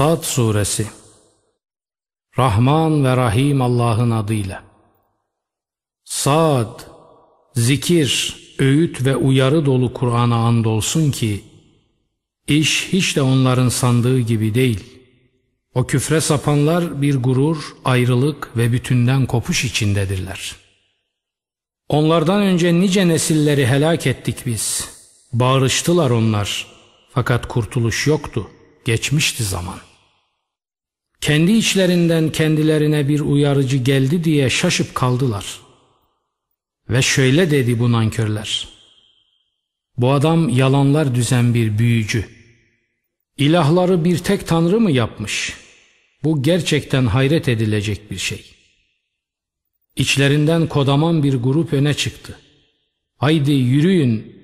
Sad Suresi Rahman ve Rahim Allah'ın adıyla Sad, zikir, öğüt ve uyarı dolu Kur'an'a andolsun ki iş hiç de onların sandığı gibi değil. O küfre sapanlar bir gurur, ayrılık ve bütünden kopuş içindedirler. Onlardan önce nice nesilleri helak ettik biz. Bağırıştılar onlar fakat kurtuluş yoktu.'' geçmişti zaman kendi içlerinden kendilerine bir uyarıcı geldi diye şaşıp kaldılar. Ve şöyle dedi bu nankörler. Bu adam yalanlar düzen bir büyücü. İlahları bir tek tanrı mı yapmış? Bu gerçekten hayret edilecek bir şey. İçlerinden kodaman bir grup öne çıktı. Haydi yürüyün,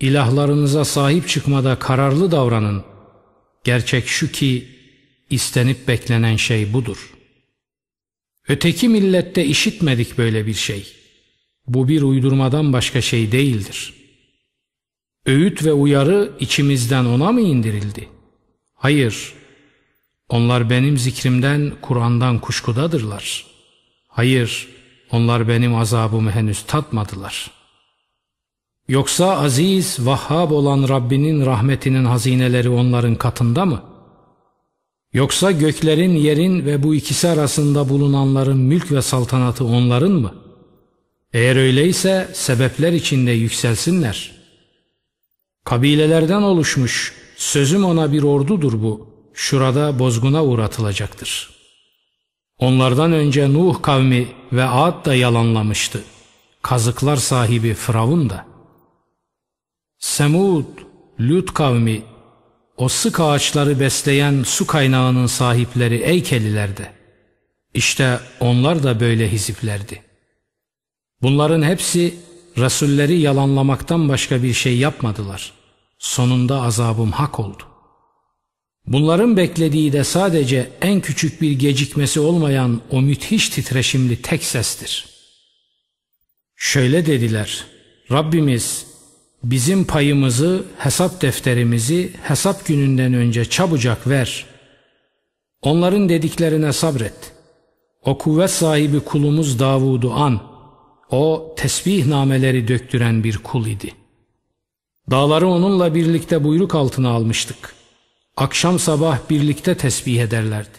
ilahlarınıza sahip çıkmada kararlı davranın. Gerçek şu ki İstenip beklenen şey budur. Öteki millette işitmedik böyle bir şey. Bu bir uydurmadan başka şey değildir. Öğüt ve uyarı içimizden ona mı indirildi? Hayır, onlar benim zikrimden, Kur'an'dan kuşkudadırlar. Hayır, onlar benim azabımı henüz tatmadılar. Yoksa aziz, vahhab olan Rabbinin rahmetinin hazineleri onların katında mı?'' Yoksa göklerin, yerin ve bu ikisi arasında bulunanların mülk ve saltanatı onların mı? Eğer öyleyse sebepler içinde yükselsinler. Kabilelerden oluşmuş, sözüm ona bir ordudur bu. Şurada bozguna uğratılacaktır. Onlardan önce Nuh kavmi ve Ad da yalanlamıştı. Kazıklar sahibi Fravun da. Semud, Lüt kavmi, o sık ağaçları besleyen su kaynağının sahipleri Eykeliler de. İşte onlar da böyle hiziplerdi. Bunların hepsi Resulleri yalanlamaktan başka bir şey yapmadılar. Sonunda azabım hak oldu. Bunların beklediği de sadece en küçük bir gecikmesi olmayan o müthiş titreşimli tek sestir. Şöyle dediler, Rabbimiz bizim payımızı, hesap defterimizi hesap gününden önce çabucak ver. Onların dediklerine sabret. O kuvvet sahibi kulumuz Davud'u an. O tesbih nameleri döktüren bir kul idi. Dağları onunla birlikte buyruk altına almıştık. Akşam sabah birlikte tesbih ederlerdi.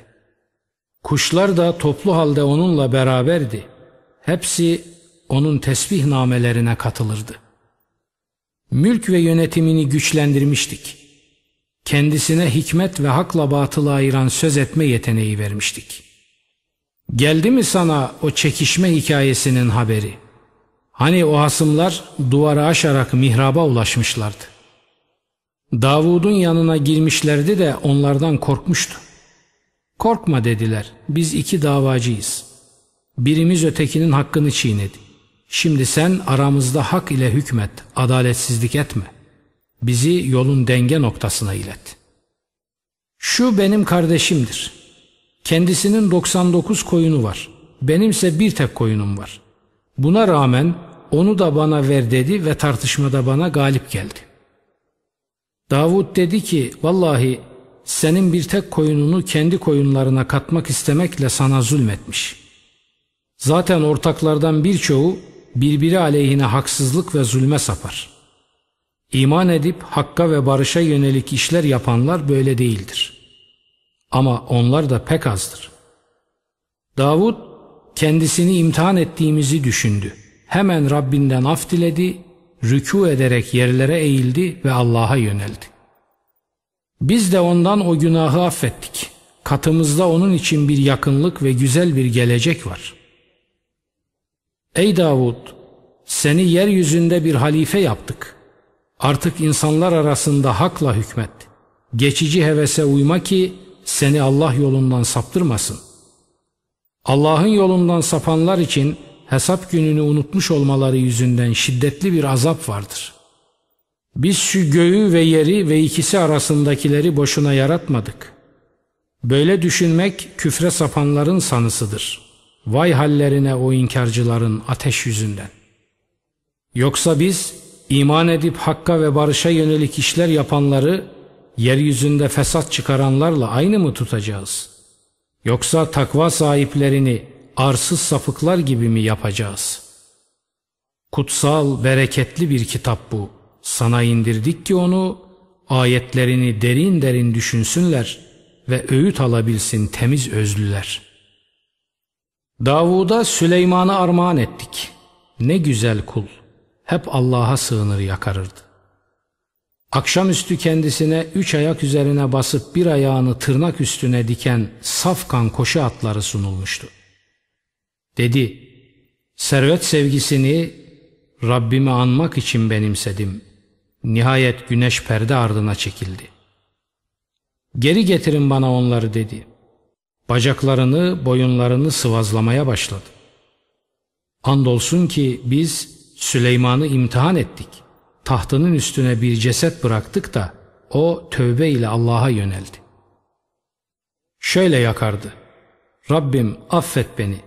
Kuşlar da toplu halde onunla beraberdi. Hepsi onun tesbih namelerine katılırdı mülk ve yönetimini güçlendirmiştik. Kendisine hikmet ve hakla batılı ayıran söz etme yeteneği vermiştik. Geldi mi sana o çekişme hikayesinin haberi? Hani o hasımlar duvara aşarak mihraba ulaşmışlardı. Davud'un yanına girmişlerdi de onlardan korkmuştu. Korkma dediler biz iki davacıyız. Birimiz ötekinin hakkını çiğnedi. Şimdi sen aramızda hak ile hükmet, adaletsizlik etme. Bizi yolun denge noktasına ilet. Şu benim kardeşimdir. Kendisinin 99 koyunu var. Benimse bir tek koyunum var. Buna rağmen onu da bana ver dedi ve tartışmada bana galip geldi. Davud dedi ki vallahi senin bir tek koyununu kendi koyunlarına katmak istemekle sana zulmetmiş. Zaten ortaklardan birçoğu birbiri aleyhine haksızlık ve zulme sapar. İman edip hakka ve barışa yönelik işler yapanlar böyle değildir. Ama onlar da pek azdır. Davud kendisini imtihan ettiğimizi düşündü. Hemen Rabbinden af diledi, rükû ederek yerlere eğildi ve Allah'a yöneldi. Biz de ondan o günahı affettik. Katımızda onun için bir yakınlık ve güzel bir gelecek var.'' Ey Davud seni yeryüzünde bir halife yaptık. Artık insanlar arasında hakla hükmet. Geçici hevese uyma ki seni Allah yolundan saptırmasın. Allah'ın yolundan sapanlar için hesap gününü unutmuş olmaları yüzünden şiddetli bir azap vardır. Biz şu göğü ve yeri ve ikisi arasındakileri boşuna yaratmadık. Böyle düşünmek küfre sapanların sanısıdır.'' Vay hallerine o inkarcıların ateş yüzünden. Yoksa biz iman edip hakka ve barışa yönelik işler yapanları yeryüzünde fesat çıkaranlarla aynı mı tutacağız? Yoksa takva sahiplerini arsız sapıklar gibi mi yapacağız? Kutsal, bereketli bir kitap bu. Sana indirdik ki onu, ayetlerini derin derin düşünsünler ve öğüt alabilsin temiz özlüler.'' Davud'a Süleyman'ı armağan ettik. Ne güzel kul. Hep Allah'a sığınır yakarırdı. Akşamüstü kendisine üç ayak üzerine basıp bir ayağını tırnak üstüne diken safkan koşu atları sunulmuştu. Dedi, servet sevgisini Rabbimi anmak için benimsedim. Nihayet güneş perde ardına çekildi. Geri getirin bana onları dedi.'' bacaklarını, boyunlarını sıvazlamaya başladı. Andolsun ki biz Süleyman'ı imtihan ettik. Tahtının üstüne bir ceset bıraktık da o tövbe ile Allah'a yöneldi. Şöyle yakardı. Rabbim affet beni.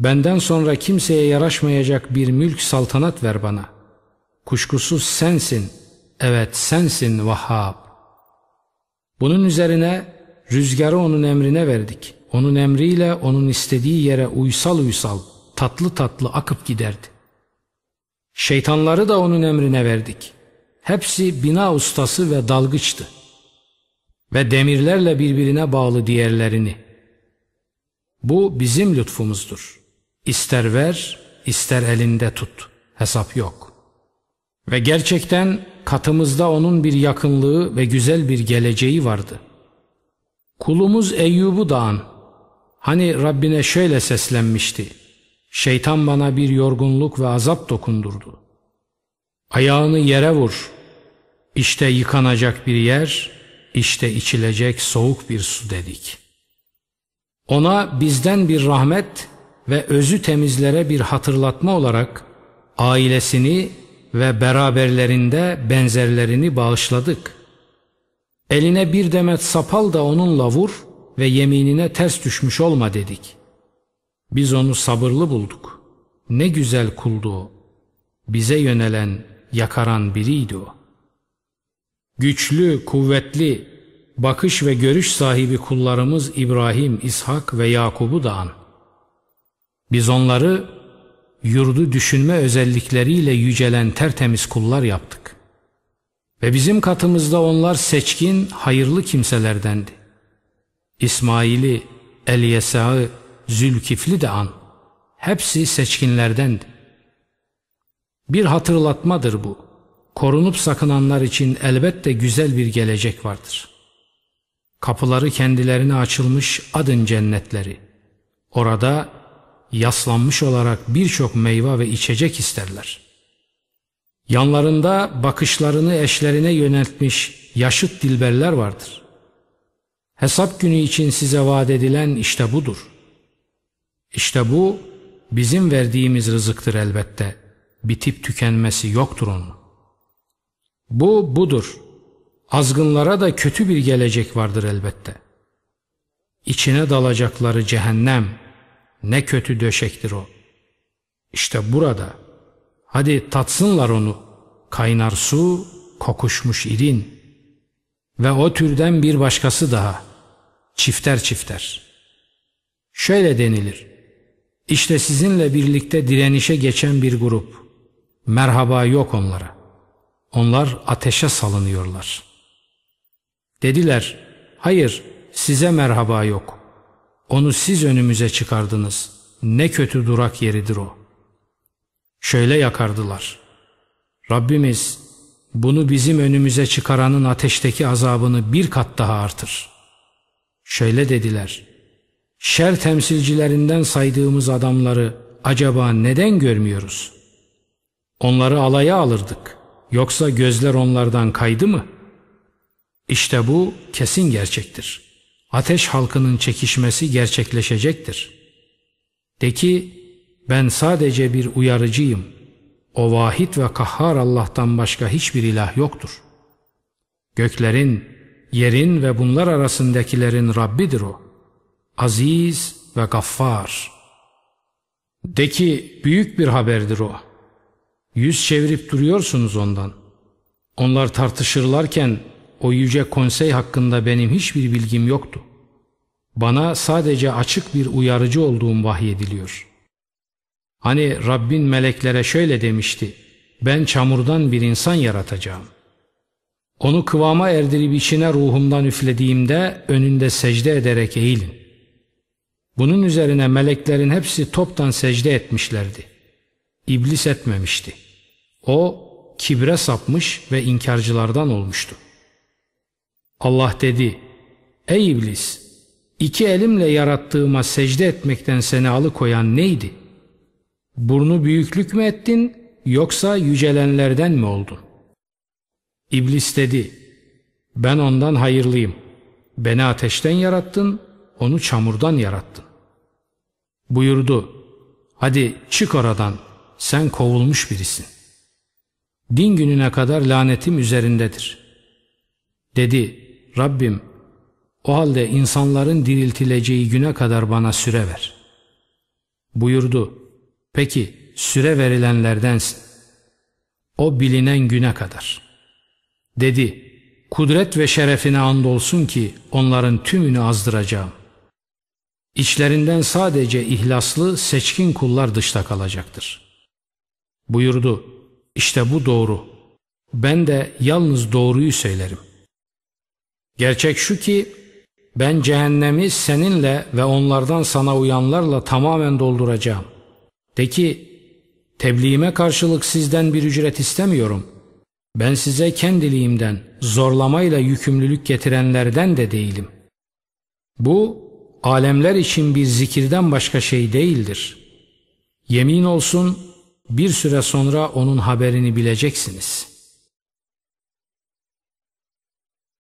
Benden sonra kimseye yaraşmayacak bir mülk saltanat ver bana. Kuşkusuz sensin. Evet sensin Vahhab. Bunun üzerine Rüzgarı onun emrine verdik. Onun emriyle onun istediği yere uysal uysal, tatlı tatlı akıp giderdi. Şeytanları da onun emrine verdik. Hepsi bina ustası ve dalgıçtı. Ve demirlerle birbirine bağlı diğerlerini. Bu bizim lütfumuzdur. İster ver, ister elinde tut. Hesap yok. Ve gerçekten katımızda onun bir yakınlığı ve güzel bir geleceği vardı.'' Kulumuz Eyyub'u dağın. Hani Rabbine şöyle seslenmişti. Şeytan bana bir yorgunluk ve azap dokundurdu. Ayağını yere vur. İşte yıkanacak bir yer, işte içilecek soğuk bir su dedik. Ona bizden bir rahmet ve özü temizlere bir hatırlatma olarak ailesini ve beraberlerinde benzerlerini bağışladık.'' Eline bir demet sapal da onunla vur ve yeminine ters düşmüş olma dedik. Biz onu sabırlı bulduk. Ne güzel kuldu o. Bize yönelen, yakaran biriydi o. Güçlü, kuvvetli, bakış ve görüş sahibi kullarımız İbrahim, İshak ve Yakub'u da an. Biz onları yurdu düşünme özellikleriyle yücelen tertemiz kullar yaptık.'' Ve bizim katımızda onlar seçkin, hayırlı kimselerdendi. İsmail'i, Elyesa'ı, Zülkifli de an. Hepsi seçkinlerdendi. Bir hatırlatmadır bu. Korunup sakınanlar için elbette güzel bir gelecek vardır. Kapıları kendilerine açılmış adın cennetleri. Orada yaslanmış olarak birçok meyve ve içecek isterler.'' Yanlarında bakışlarını eşlerine yöneltmiş yaşıt dilberler vardır. Hesap günü için size vaat edilen işte budur. İşte bu bizim verdiğimiz rızıktır elbette. Bitip tükenmesi yoktur onun. Bu budur. Azgınlara da kötü bir gelecek vardır elbette. İçine dalacakları cehennem ne kötü döşektir o. İşte burada.'' Hadi tatsınlar onu. Kaynar su, kokuşmuş irin. Ve o türden bir başkası daha. Çifter çifter. Şöyle denilir. İşte sizinle birlikte direnişe geçen bir grup. Merhaba yok onlara. Onlar ateşe salınıyorlar. Dediler, hayır size merhaba yok. Onu siz önümüze çıkardınız. Ne kötü durak yeridir o.'' Şöyle yakardılar. Rabbimiz bunu bizim önümüze çıkaranın ateşteki azabını bir kat daha artır. Şöyle dediler. Şer temsilcilerinden saydığımız adamları acaba neden görmüyoruz? Onları alaya alırdık. Yoksa gözler onlardan kaydı mı? İşte bu kesin gerçektir. Ateş halkının çekişmesi gerçekleşecektir. De ki ben sadece bir uyarıcıyım. O vahid ve kahhar Allah'tan başka hiçbir ilah yoktur. Göklerin, yerin ve bunlar arasındakilerin Rabbidir o. Aziz ve gaffar. De ki büyük bir haberdir o. Yüz çevirip duruyorsunuz ondan. Onlar tartışırlarken o yüce konsey hakkında benim hiçbir bilgim yoktu. Bana sadece açık bir uyarıcı olduğum vahyediliyor.'' Hani Rabbin meleklere şöyle demişti, ben çamurdan bir insan yaratacağım. Onu kıvama erdirip içine ruhumdan üflediğimde önünde secde ederek eğilin. Bunun üzerine meleklerin hepsi toptan secde etmişlerdi. İblis etmemişti. O kibre sapmış ve inkarcılardan olmuştu. Allah dedi, Ey iblis, iki elimle yarattığıma secde etmekten seni alıkoyan neydi? burnu büyüklük mü ettin yoksa yücelenlerden mi oldun? İblis dedi, ben ondan hayırlıyım. Beni ateşten yarattın, onu çamurdan yarattın. Buyurdu, hadi çık oradan, sen kovulmuş birisin. Din gününe kadar lanetim üzerindedir. Dedi, Rabbim, o halde insanların diriltileceği güne kadar bana süre ver. Buyurdu, Peki süre verilenlerdensin. O bilinen güne kadar. Dedi, kudret ve şerefine andolsun ki onların tümünü azdıracağım. İçlerinden sadece ihlaslı, seçkin kullar dışta kalacaktır. Buyurdu, işte bu doğru. Ben de yalnız doğruyu söylerim. Gerçek şu ki ben cehennemi seninle ve onlardan sana uyanlarla tamamen dolduracağım.'' Peki tebliğime karşılık sizden bir ücret istemiyorum. Ben size kendiliğimden zorlamayla yükümlülük getirenlerden de değilim. Bu alemler için bir zikirden başka şey değildir. Yemin olsun bir süre sonra onun haberini bileceksiniz.''